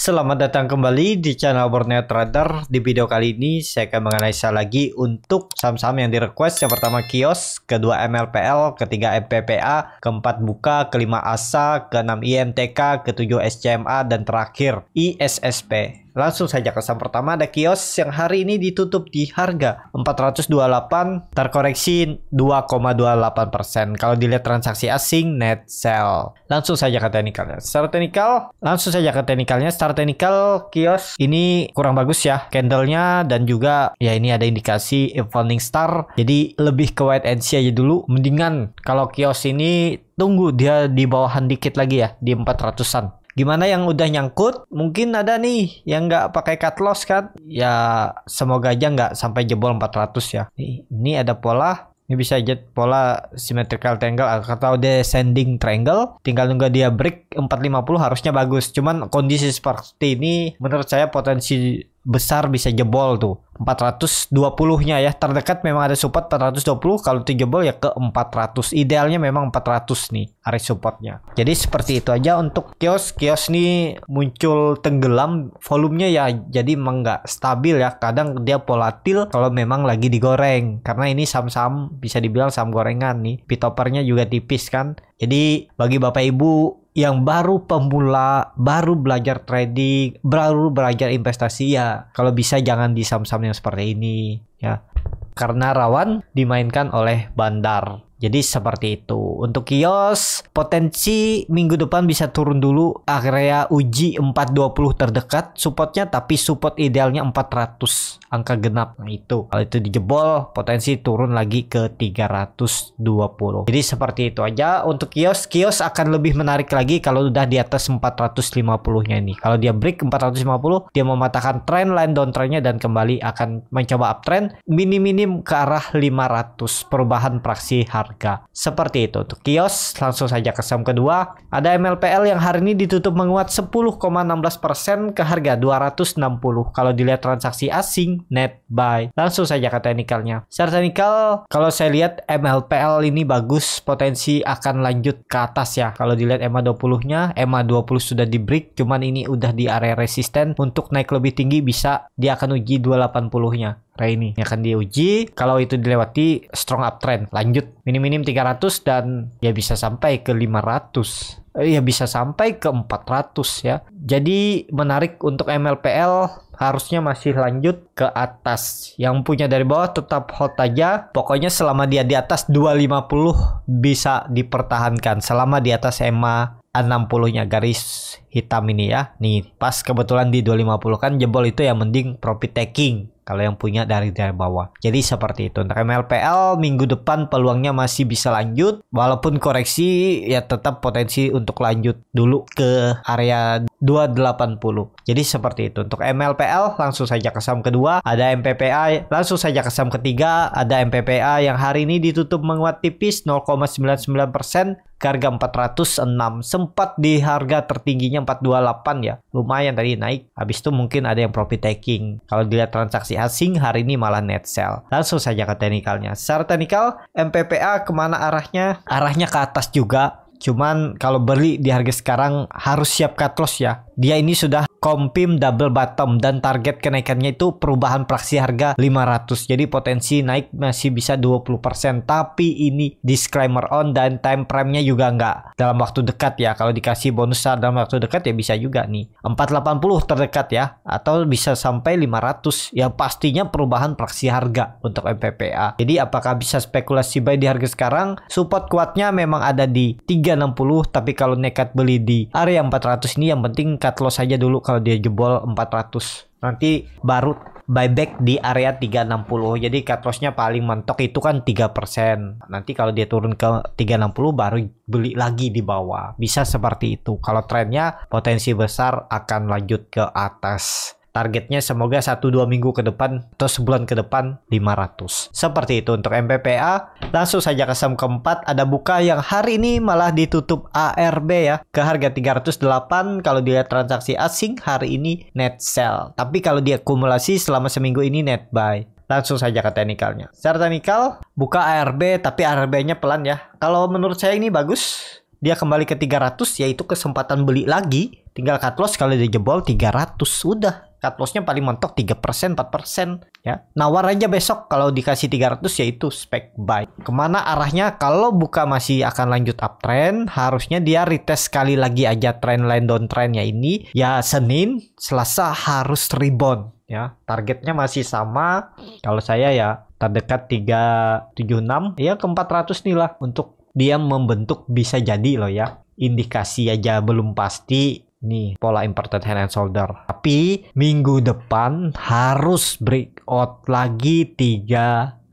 Selamat datang kembali di channel Borneo Trader. Di video kali ini saya akan menganalisa lagi untuk saham-saham yang direquest. Yang pertama Kios, kedua MLPL, ketiga MPPA, keempat Buka, kelima ASA, keenam IMTK, ketujuh SCMA, dan terakhir ISSP. Langsung saja kesan pertama ada kios yang hari ini ditutup di harga 428 terkoreksi 2,28%. Kalau dilihat transaksi asing net sell. Langsung saja ke teknikalnya. Secara teknikal, langsung saja ke teknikalnya. Secara teknikal kios ini kurang bagus ya candlenya dan juga ya ini ada indikasi evening star. Jadi lebih ke white and see aja dulu. Mendingan kalau kios ini tunggu dia di bawahan dikit lagi ya di 400-an gimana yang udah nyangkut mungkin ada nih yang nggak pakai cut loss kan ya semoga aja nggak sampai jebol 400 ya ini ada pola ini bisa aja pola symmetrical triangle atau descending triangle tinggal nunggu dia break 450 harusnya bagus cuman kondisi seperti ini menurut saya potensi besar bisa jebol tuh 420-nya ya terdekat memang ada support 420 kalau itu jebol ya ke 400 idealnya memang 400 nih area supportnya jadi seperti itu aja untuk kios kios nih muncul tenggelam volumenya ya jadi emang nggak stabil ya kadang dia volatil kalau memang lagi digoreng karena ini saham-saham bisa dibilang saham gorengan nih pitopernya juga tipis kan jadi bagi bapak ibu yang baru pemula, baru belajar trading, baru belajar investasi ya. Kalau bisa jangan di saham-saham yang seperti ini ya. Karena rawan dimainkan oleh bandar. Jadi seperti itu. Untuk kios, potensi minggu depan bisa turun dulu area uji 420 terdekat supportnya tapi support idealnya 400 angka genap nah itu kalau itu dijebol potensi turun lagi ke 320 jadi seperti itu aja untuk kios kios akan lebih menarik lagi kalau udah di atas 450 nya ini kalau dia break 450 dia mematahkan trend line downtrendnya dan kembali akan mencoba uptrend minim-minim ke arah 500 perubahan praksi harga seperti itu untuk kios. Langsung saja ke saham kedua. Ada MLPL yang hari ini ditutup menguat 10,16% ke harga 260. Kalau dilihat transaksi asing, net buy. Langsung saja ke teknikalnya. Secara teknikal, kalau saya lihat MLPL ini bagus, potensi akan lanjut ke atas ya. Kalau dilihat EMA 20-nya, EMA 20 sudah di break, cuman ini udah di area resisten. Untuk naik lebih tinggi bisa, dia akan uji 280-nya. Raini ini ya akan diuji kalau itu dilewati strong uptrend lanjut minim-minim 300 dan ya bisa sampai ke 500 eh, ya bisa sampai ke 400 ya jadi menarik untuk MLPL harusnya masih lanjut ke atas yang punya dari bawah tetap hot aja pokoknya selama dia di atas 250 bisa dipertahankan selama di atas EMA 60-nya garis hitam ini ya. Nih, pas kebetulan di 250 kan jebol itu ya mending profit taking kalau yang punya dari dari bawah. Jadi seperti itu. Untuk MLPL minggu depan peluangnya masih bisa lanjut walaupun koreksi ya tetap potensi untuk lanjut dulu ke area 280. Jadi seperti itu. Untuk MLPL langsung saja ke saham kedua, ada MPPA langsung saja ke saham ketiga, ada MPPA yang hari ini ditutup menguat tipis 0,99% ke harga 406 sempat di harga tertingginya 428 ya lumayan tadi naik habis itu mungkin ada yang profit taking kalau dilihat transaksi asing hari ini malah net sell langsung saja ke teknikalnya secara teknikal MPPA kemana arahnya arahnya ke atas juga cuman kalau beli di harga sekarang harus siap cut loss ya dia ini sudah Kompim double bottom dan target kenaikannya itu perubahan praksi harga 500 jadi potensi naik masih bisa 20% tapi ini disclaimer on dan time frame-nya juga nggak dalam waktu dekat ya kalau dikasih bonus dalam waktu dekat ya bisa juga nih 480 terdekat ya atau bisa sampai 500 ya pastinya perubahan praksi harga untuk MPPA jadi apakah bisa spekulasi buy di harga sekarang support kuatnya memang ada di 360 tapi kalau nekat beli di area 400 ini yang penting cut loss aja dulu kalau dia jebol 400 nanti baru buyback di area 360 jadi cut lossnya paling mentok itu kan 3% nanti kalau dia turun ke 360 baru beli lagi di bawah bisa seperti itu kalau trennya potensi besar akan lanjut ke atas targetnya semoga 1-2 minggu ke depan atau sebulan ke depan 500. Seperti itu untuk MPPA. Langsung saja ke saham keempat ada buka yang hari ini malah ditutup ARB ya ke harga 308 kalau dilihat transaksi asing hari ini net sell. Tapi kalau dia diakumulasi selama seminggu ini net buy langsung saja ke teknikalnya. Secara teknikal, buka ARB tapi ARB-nya pelan ya. Kalau menurut saya ini bagus. Dia kembali ke 300 yaitu kesempatan beli lagi. Tinggal cut loss kalau tiga 300 udah cut lossnya paling mentok 3% 4% ya nawar aja besok kalau dikasih 300 yaitu spek buy kemana arahnya kalau buka masih akan lanjut uptrend harusnya dia retest sekali lagi aja trendline downtrendnya ini ya Senin Selasa harus rebound ya targetnya masih sama kalau saya ya terdekat 376 ya ke 400 nih lah untuk dia membentuk bisa jadi loh ya indikasi aja belum pasti nih pola inverted head and shoulder. Tapi minggu depan harus breakout lagi 350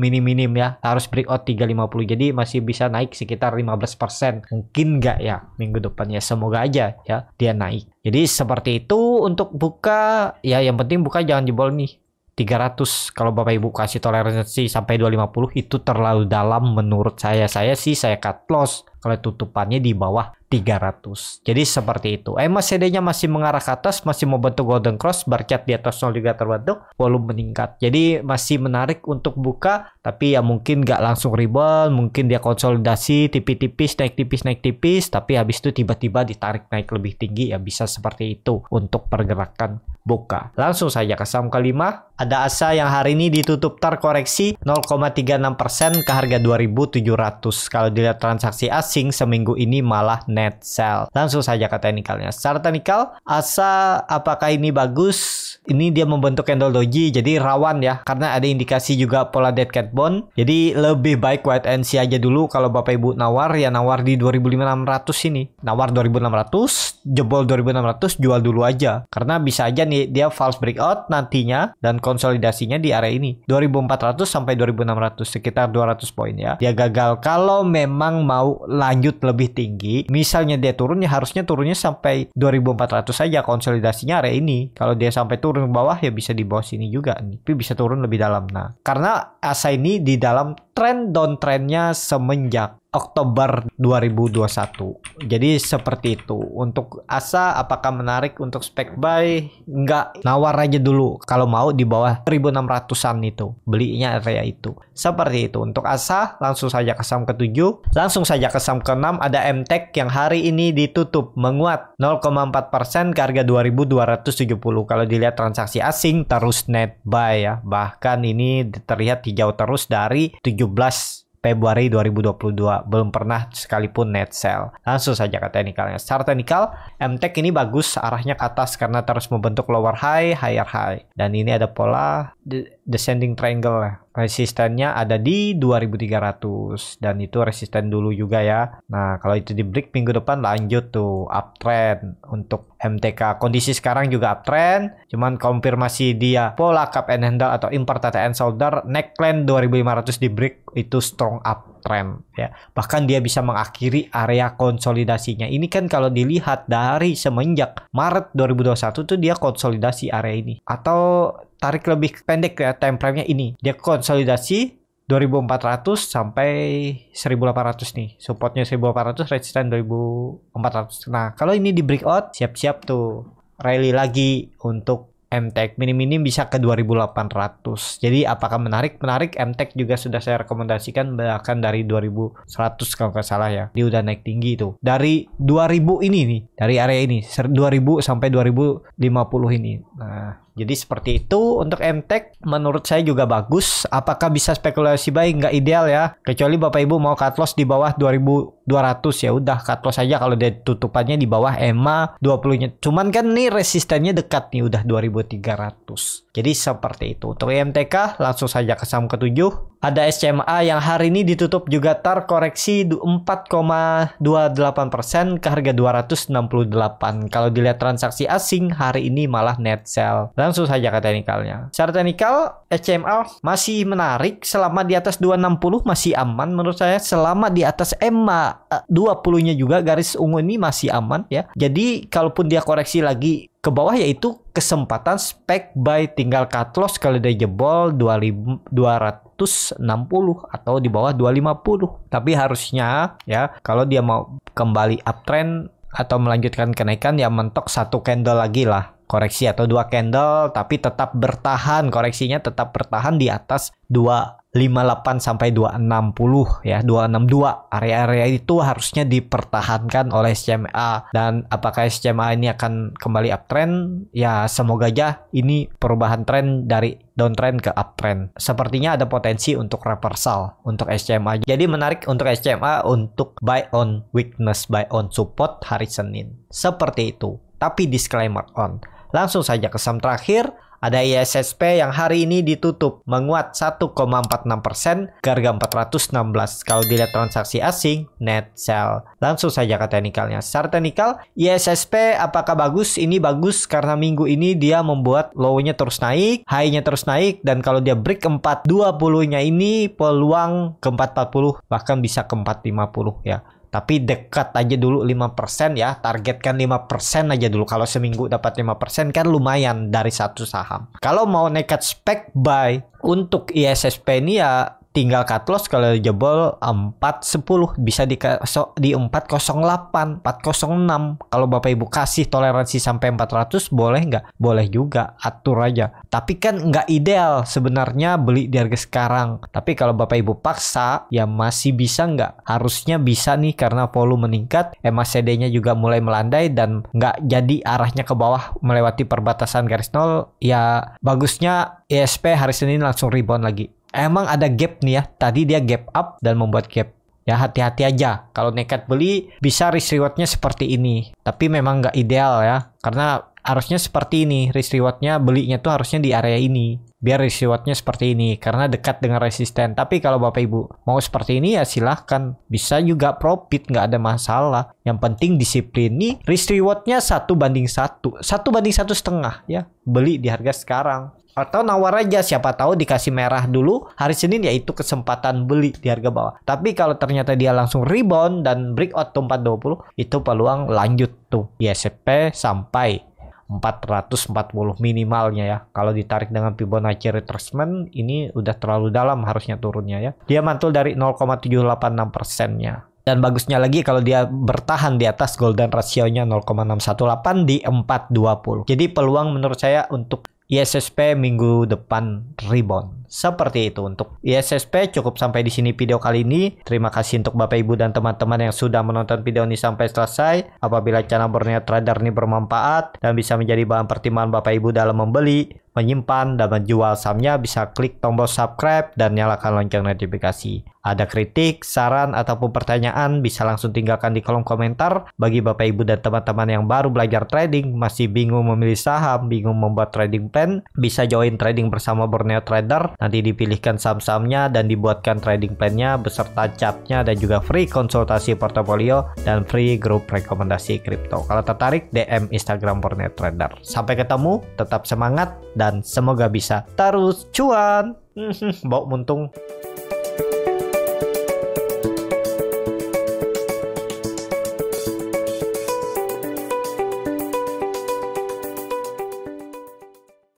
minim-minim ya. Harus breakout 350. Jadi masih bisa naik sekitar 15%. Mungkin nggak ya minggu depan Semoga aja ya dia naik. Jadi seperti itu untuk buka ya yang penting buka jangan jebol nih 300 kalau Bapak Ibu kasih toleransi sampai 250 itu terlalu dalam menurut saya. Saya sih saya cut loss kalau tutupannya di bawah 300. Jadi seperti itu. MACD-nya masih mengarah ke atas, masih mau bentuk golden cross, bar chart di atas juga terbentuk, volume meningkat. Jadi masih menarik untuk buka, tapi ya mungkin nggak langsung rebound, mungkin dia konsolidasi tipis-tipis, naik tipis, naik tipis, tapi habis itu tiba-tiba ditarik naik lebih tinggi ya bisa seperti itu untuk pergerakan buka. Langsung saja ke saham kelima, ada ASA yang hari ini ditutup terkoreksi 0,36% ke harga 2.700. Kalau dilihat transaksi asing seminggu ini malah net sell. Langsung saja ke teknikalnya. Secara teknikal, ASA apakah ini bagus? Ini dia membentuk candle doji jadi rawan ya karena ada indikasi juga pola dead cat bond. Jadi lebih baik wait and see aja dulu kalau Bapak Ibu nawar ya nawar di 2.600 ini. Nawar 2.600, jebol 2.600 jual dulu aja karena bisa aja nih dia false breakout nantinya dan konsolidasinya di area ini 2400 sampai 2600 sekitar 200 poin ya dia gagal kalau memang mau lanjut lebih tinggi misalnya dia turunnya harusnya turunnya sampai 2400 saja konsolidasinya area ini kalau dia sampai turun ke bawah ya bisa di bawah sini juga nih tapi bisa turun lebih dalam nah karena asa ini di dalam tren downtrendnya semenjak Oktober 2021. Jadi seperti itu. Untuk Asa apakah menarik untuk spek buy? Enggak, nawar aja dulu kalau mau di bawah 1600-an itu. Belinya area itu. Seperti itu. Untuk Asa langsung saja ke saham ke-7, langsung saja ke saham ke-6 ada MTech yang hari ini ditutup menguat 0,4% ke harga 2270. Kalau dilihat transaksi asing terus net buy ya. Bahkan ini terlihat hijau terus dari 17 Februari 2022 belum pernah sekalipun net sell. Langsung saja ke teknikalnya. Secara teknikal, MTEK ini bagus arahnya ke atas karena terus membentuk lower high, higher high. Dan ini ada pola descending triangle resistennya ada di 2300 dan itu resisten dulu juga ya. Nah, kalau itu di break minggu depan lanjut tuh uptrend untuk MTK. Kondisi sekarang juga uptrend, cuman konfirmasi dia pola cup and handle atau import and solder neckline 2500 di break itu strong uptrend ya. Bahkan dia bisa mengakhiri area konsolidasinya. Ini kan kalau dilihat dari semenjak Maret 2021 tuh dia konsolidasi area ini atau tarik lebih pendek ya time frame-nya ini. Dia konsolidasi 2400 sampai 1800 nih. Supportnya 1800, resistance 2400. Nah, kalau ini di breakout, siap-siap tuh rally lagi untuk MTEK minim-minim bisa ke 2800. Jadi apakah menarik? Menarik MTEK juga sudah saya rekomendasikan bahkan dari 2100 kalau nggak salah ya. Dia udah naik tinggi itu. Dari 2000 ini nih, dari area ini 2000 sampai 2050 ini. Nah, jadi seperti itu untuk MTEK menurut saya juga bagus. Apakah bisa spekulasi baik? Nggak ideal ya. Kecuali Bapak Ibu mau cut loss di bawah 2200 ya udah cut loss aja kalau dari tutupannya di bawah EMA 20-nya. Cuman kan nih resistennya dekat nih udah 2300. Jadi seperti itu. Untuk MTK e langsung saja ke saham ketujuh ada SCMA yang hari ini ditutup juga terkoreksi 4,28% ke harga 268. Kalau dilihat transaksi asing hari ini malah net sell. Langsung saja ke teknikalnya. Secara teknikal SCMA masih menarik selama di atas 260 masih aman menurut saya. Selama di atas EMA 20-nya eh, juga garis ungu ini masih aman ya. Jadi kalaupun dia koreksi lagi ke bawah yaitu kesempatan spek by tinggal cut loss kalau dia jebol 260 atau di bawah 250 tapi harusnya ya kalau dia mau kembali uptrend atau melanjutkan kenaikan ya mentok satu candle lagi lah koreksi atau dua candle tapi tetap bertahan koreksinya tetap bertahan di atas 258 sampai 260 ya 262 area-area itu harusnya dipertahankan oleh SMA dan apakah SMA ini akan kembali uptrend ya semoga aja ini perubahan tren dari downtrend ke uptrend sepertinya ada potensi untuk reversal untuk SMA jadi menarik untuk SMA untuk buy on weakness buy on support hari Senin seperti itu tapi disclaimer on Langsung saja ke saham terakhir, ada ISSP yang hari ini ditutup menguat 1,46% persen harga 416 kalau dilihat transaksi asing net sell. Langsung saja ke teknikalnya. Secara teknikal ISSP apakah bagus? Ini bagus karena minggu ini dia membuat low-nya terus naik, high-nya terus naik dan kalau dia break 420-nya ini peluang ke 440 bahkan bisa ke 450 ya tapi dekat aja dulu 5% ya targetkan 5% aja dulu kalau seminggu dapat 5% kan lumayan dari satu saham kalau mau nekat spek buy untuk ISSP ini ya tinggal cut loss kalau jebol 410 bisa di di 408 406 kalau Bapak Ibu kasih toleransi sampai 400 boleh nggak boleh juga atur aja tapi kan nggak ideal sebenarnya beli di harga sekarang tapi kalau Bapak Ibu paksa ya masih bisa nggak harusnya bisa nih karena volume meningkat MACD nya juga mulai melandai dan nggak jadi arahnya ke bawah melewati perbatasan garis nol ya bagusnya esp hari Senin langsung rebound lagi emang ada gap nih ya. Tadi dia gap up dan membuat gap. Ya hati-hati aja. Kalau nekat beli bisa risk rewardnya seperti ini. Tapi memang nggak ideal ya. Karena harusnya seperti ini. Risk rewardnya belinya tuh harusnya di area ini. Biar risk rewardnya seperti ini. Karena dekat dengan resisten. Tapi kalau Bapak Ibu mau seperti ini ya silahkan. Bisa juga profit nggak ada masalah. Yang penting disiplin nih. Risk rewardnya satu banding satu. Satu banding satu setengah ya. Beli di harga sekarang atau nawar aja siapa tahu dikasih merah dulu hari Senin yaitu kesempatan beli di harga bawah tapi kalau ternyata dia langsung rebound dan breakout tuh 420 itu peluang lanjut tuh ISP sampai 440 minimalnya ya. Kalau ditarik dengan Fibonacci retracement ini udah terlalu dalam harusnya turunnya ya. Dia mantul dari 0,786 persennya. Dan bagusnya lagi kalau dia bertahan di atas golden rasionya 0,618 di 420. Jadi peluang menurut saya untuk ISSP minggu depan rebound. Seperti itu untuk ISSP cukup sampai di sini video kali ini. Terima kasih untuk Bapak Ibu dan teman-teman yang sudah menonton video ini sampai selesai. Apabila channel Borneo Trader ini bermanfaat dan bisa menjadi bahan pertimbangan Bapak Ibu dalam membeli, menyimpan, dan menjual sahamnya bisa klik tombol subscribe dan nyalakan lonceng notifikasi. Ada kritik, saran, ataupun pertanyaan bisa langsung tinggalkan di kolom komentar. Bagi Bapak Ibu dan teman-teman yang baru belajar trading, masih bingung memilih saham, bingung membuat trading plan, bisa join trading bersama Borneo Trader. Nanti dipilihkan saham-sahamnya dan dibuatkan trading plannya beserta capnya dan juga free konsultasi portofolio dan free grup rekomendasi kripto. Kalau tertarik, DM Instagram Borneo Trader. Sampai ketemu, tetap semangat dan dan semoga bisa terus cuan. Bau muntung.